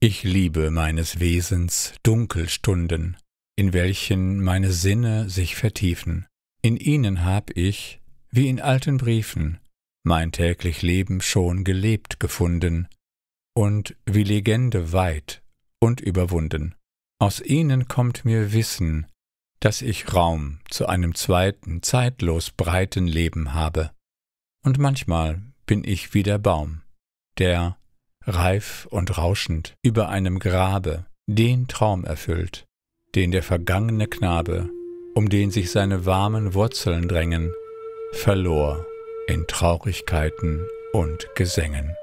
Ich liebe meines Wesens Dunkelstunden, in welchen meine Sinne sich vertiefen. In ihnen hab ich, wie in alten Briefen, mein täglich Leben schon gelebt gefunden und wie Legende weit und überwunden. Aus ihnen kommt mir Wissen, dass ich Raum zu einem zweiten, zeitlos breiten Leben habe. Und manchmal bin ich wie der Baum, der, reif und rauschend, über einem Grabe, den Traum erfüllt, den der vergangene Knabe, um den sich seine warmen Wurzeln drängen, verlor in Traurigkeiten und Gesängen.